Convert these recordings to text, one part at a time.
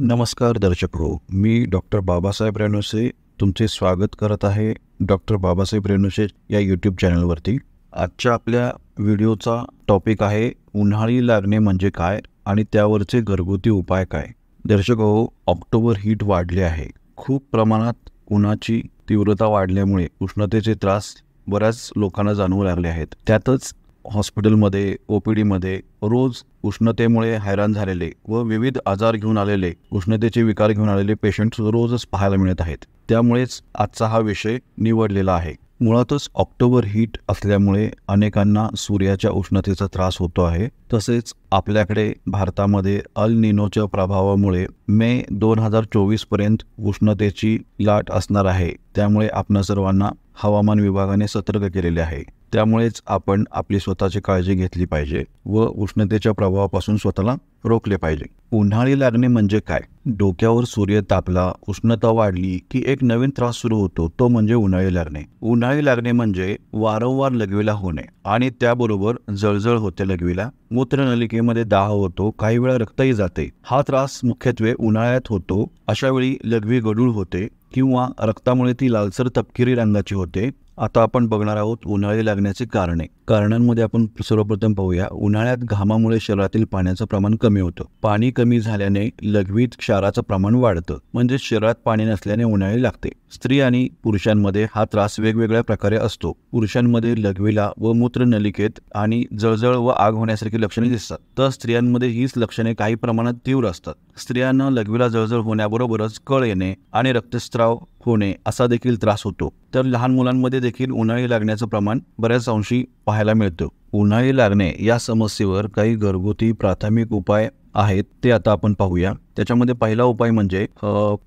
नमस्कार दर्शक हो मी डॉक्टर बाबासाहेब रेणुसे तुमचे स्वागत करत आहे डॉक्टर बाबासाहेब रेणुसे या यूट्यूब चॅनलवरती आजच्या आपल्या व्हिडिओचा टॉपिक आहे उन्हाळी लागणे म्हणजे काय आणि त्यावरचे घरगुती उपाय काय दर्शक हो ऑक्टोबर हीट वाढले आहे खूप प्रमाणात उन्हाची तीव्रता वाढल्यामुळे उष्णतेचे त्रास बऱ्याच लोकांना जाणवू लागले आहेत त्यातच हॉस्पिटलमध्ये ओ पी डीमध्ये रोज उष्णतेमुळे हैराण झालेले व विविध आजार घेऊन आलेले उष्णतेचे विकार घेऊन आलेले पेशंट्स रोजच पाहायला मिळत आहेत त्यामुळेच आजचा हा विषय निवडलेला आहे मुळातच ऑक्टोबर हीट असल्यामुळे अनेकांना सूर्याच्या उष्णतेचा त्रास होतो आहे तसेच आपल्याकडे भारतामध्ये अल निनोच्या प्रभावामुळे मे दोन हजार चोवीस पर्यंत उष्णतेची लाट असणार आहे त्यामुळे आपण सर्वांना हवामान विभागाने सतर्क केलेले आहे त्यामुळेच आपण आपली स्वतःची काळजी घेतली पाहिजे व उष्णतेच्या प्रभावापासून स्वतःला रोखले पाहिजे उन्हाळी लागणे म्हणजे काय डोक्यावर सूर्य तापला उष्णता वाढली की एक नवीन त्रास सुरू होतो तो म्हणजे उन्हाळी लागणे उन्हाळी लागणे म्हणजे वारंवार लघवीला होणे आणि त्याबरोबर जळजळ होते लघवीला मूत्रनलिकेमध्ये दाह होतो काही वेळा रक्तही जाते हा त्रास मुख्यत्वे उन्हाळ्यात होतो अशा वेळी लघवी गडूळ होते किंवा रक्तामुळे ती लालसर तपकिरी रंगाची होते आता आपण बघणार आहोत उन्हाळी लागण्याचे कारणे कारणांमध्ये आपण सर्वप्रथम पाहूया उन्हाळ्यात घामामुळे शरीरातील पाण्याचं प्रमाण कमी होतं पाणी कमी झाल्याने लघवीत क्षाराचं प्रमाण वाढतं म्हणजे शरीरात पाणी नसल्याने उन्हाळी लागते स्त्री आणि पुरुषांमध्ये हा त्रास वेगवेगळ्या प्रकारे असतो पुरुषांमध्ये लघवीला व मूत्रनलिकेत आणि जळजळ व आग होण्यासारखी लक्षणे दिसतात तर स्त्रियांमध्ये हीच लक्षणे काही प्रमाणात तीव्र असतात स्त्रियांना लघवीला जळजळ होण्याबरोबरच कळ येणे आणि रक्तस्राव होणे असा देखील त्रास होतो तर लहान मुलांमध्ये देखील उन्हाळी लागण्याचं प्रमाण बऱ्याच अंशी पाहायला मिळतं उन्हाळी लागणे या समस्येवर काही घरगुती प्राथमिक उपाय आहेत ते आता आपण पाहूया त्याच्यामध्ये पहिला उपाय म्हणजे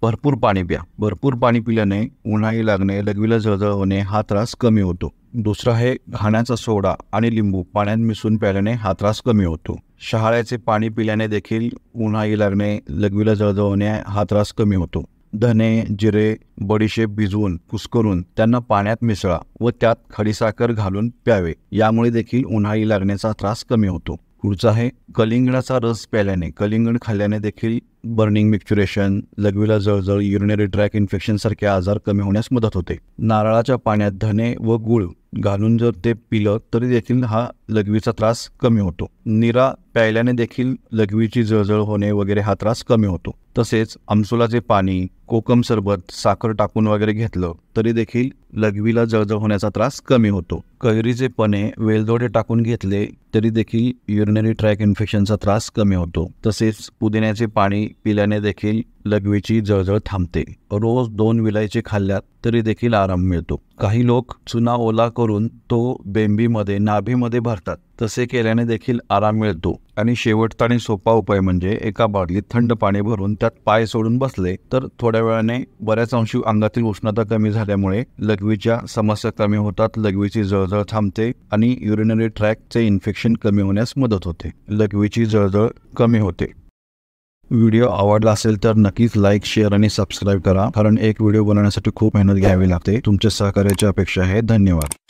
भरपूर पाणी प्या भरपूर पाणी पिल्याने उन्हाळी लागणे लघवीला जळजळ होणे हा त्रास कमी होतो दुसरा आहे घाण्याचा सोडा आणि लिंबू पाण्यात मिसळून प्यायल्याने हा त्रास कमी होतो शहाळ्याचे पाणी पिल्याने देखील उन्हाळी लागणे लघवीला जळजळ होणे हा त्रास कमी होतो धने जिरे बडीशेप भिजवून कुसकरून त्यांना पाण्यात मिसळा व त्यात खडीसाखर घालून प्यावे यामुळे देखील उन्हाळी लागण्याचा त्रास कमी होतो पुढचा आहे कलिंगणाचा रस प्याल्याने कलिंगण खाल्ल्याने देखील बर्निंग मिक्चुरेशन लघवीला जळजळ युरिनरी ट्रॅक इन्फेक्शन सारखे आजार कमी होण्यास मदत होते नारळाच्या पाण्यात धने व गुळ घालून जर ते पिलं तरी देखील हा लघवीचा त्रास कमी होतो निरा प्यायल्याने देखील लघवीची जळजळ होणे वगैरे हा त्रास कमी होतो तसेच आमसुलाचे पाणी कोकम सरबत साखर टाकून वगैरे घेतलं तरी देखील लघवीला जळजळ होण्याचा त्रास कमी होतो कैरीचे पणे वेलदोडे टाकून घेतले तरी देखील युरिनरी ट्रॅक इन्फेक्शनचा त्रास कमी होतो तसेच पुदिन्याचे पाणी पिल्याने देखील लघवीची जळजळ थांबते रोज दोन विलायचे खाल्ल्यात तरी देखील आराम मिळतो काही लोक चुना ओला करून तो बेंबीमध्ये नाभीमध्ये भरतात तसे केल्याने देखील आराम मिळतो आणि शेवटचा आणि सोपा उपाय म्हणजे एका बाटलीत थंड पाणी भरून त्यात पाय सोडून बसले तर थोड्या वेळाने बऱ्याच अंशी अंगातील उष्णता कमी झाल्यामुळे लघवीच्या समस्या कमी होतात लघवीची जळजळ थांबते आणि युरिनरी ट्रॅकचे इन्फेक्शन कमी होण्यास मदत होते लघवीची जळजळ कमी होते व्हिडिओ आवडला असेल तर नक्कीच लाईक शेअर आणि सबस्क्राईब करा कारण एक व्हिडिओ बनवण्यासाठी खूप मेहनत घ्यावी लागते तुमच्या सहकार्याची अपेक्षा आहे धन्यवाद